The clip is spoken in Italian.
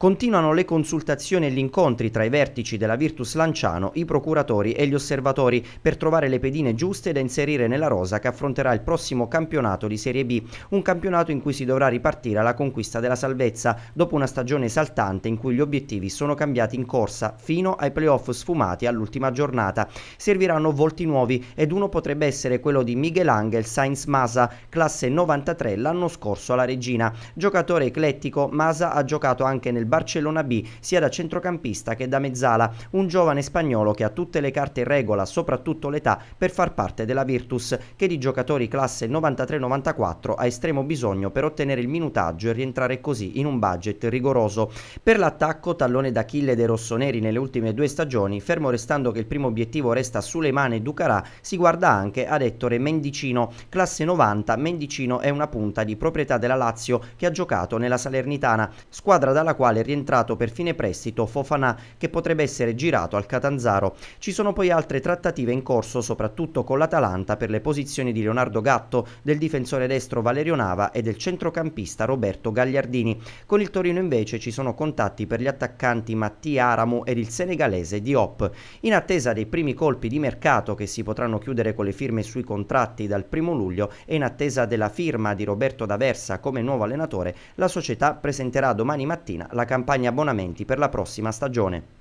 continuano le consultazioni e gli incontri tra i vertici della Virtus Lanciano, i procuratori e gli osservatori per trovare le pedine giuste da inserire nella rosa che affronterà il prossimo campionato di Serie B, un campionato in cui si dovrà ripartire alla conquista della salvezza dopo una stagione esaltante in cui gli obiettivi sono cambiati in corsa fino ai playoff sfumati all'ultima giornata. Serviranno volti nuovi ed uno potrebbe essere quello di Miguel Angel Sainz Masa, classe 93 l'anno scorso alla Regina. Giocatore eclettico, Masa ha giocato anche nel Barcellona B sia da centrocampista che da mezzala, un giovane spagnolo che ha tutte le carte in regola, soprattutto l'età, per far parte della Virtus, che di giocatori classe 93-94 ha estremo bisogno per ottenere il minutaggio e rientrare così in un budget rigoroso. Per l'attacco, tallone d'Achille dei rossoneri nelle ultime due stagioni, fermo restando che il primo obiettivo resta sulle mani Ducarà, si guarda anche ad Ettore Mendicino, classe 90, Mendicino è una punta di proprietà della Lazio che ha giocato nella Salernitana, squadra dalla quale è rientrato per fine prestito Fofana che potrebbe essere girato al Catanzaro. Ci sono poi altre trattative in corso soprattutto con l'Atalanta per le posizioni di Leonardo Gatto, del difensore destro Valerio Nava e del centrocampista Roberto Gagliardini. Con il Torino invece ci sono contatti per gli attaccanti Mattia Aramu ed il senegalese Diop. In attesa dei primi colpi di mercato che si potranno chiudere con le firme sui contratti dal 1 luglio e in attesa della firma di Roberto D'Aversa come nuovo allenatore, la società presenterà domani mattina la campagna abbonamenti per la prossima stagione.